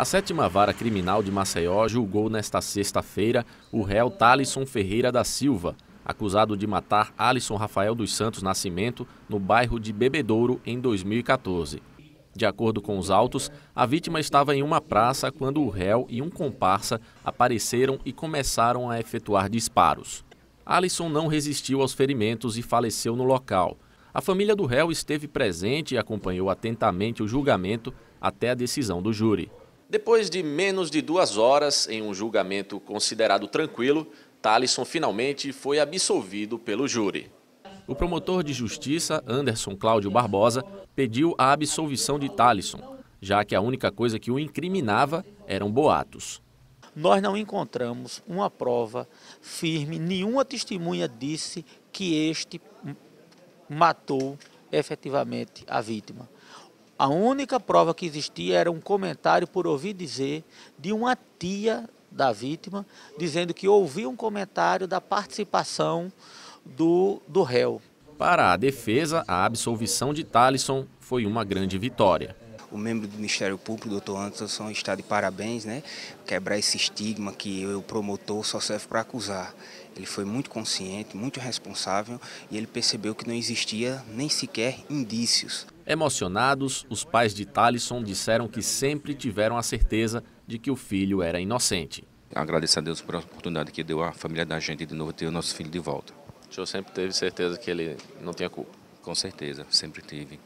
A sétima vara criminal de Maceió julgou nesta sexta-feira o réu Talisson Ferreira da Silva, acusado de matar Alisson Rafael dos Santos Nascimento no bairro de Bebedouro em 2014. De acordo com os autos, a vítima estava em uma praça quando o réu e um comparsa apareceram e começaram a efetuar disparos. Alisson não resistiu aos ferimentos e faleceu no local. A família do réu esteve presente e acompanhou atentamente o julgamento até a decisão do júri. Depois de menos de duas horas, em um julgamento considerado tranquilo, Talisson finalmente foi absolvido pelo júri. O promotor de justiça, Anderson Cláudio Barbosa, pediu a absolvição de Talisson, já que a única coisa que o incriminava eram boatos. Nós não encontramos uma prova firme, nenhuma testemunha disse que este matou efetivamente a vítima. A única prova que existia era um comentário por ouvir dizer de uma tia da vítima, dizendo que ouviu um comentário da participação do, do réu. Para a defesa, a absolvição de Talisson foi uma grande vitória o membro do Ministério Público, doutor Anderson, está de parabéns, né? Quebrar esse estigma que o promotor só serve para acusar. Ele foi muito consciente, muito responsável e ele percebeu que não existia nem sequer indícios. Emocionados, os pais de Talisson disseram que sempre tiveram a certeza de que o filho era inocente. Agradeço a Deus por oportunidade que deu à família da gente de novo ter o nosso filho de volta. O senhor sempre teve certeza que ele não tinha culpa? Com certeza, sempre tive.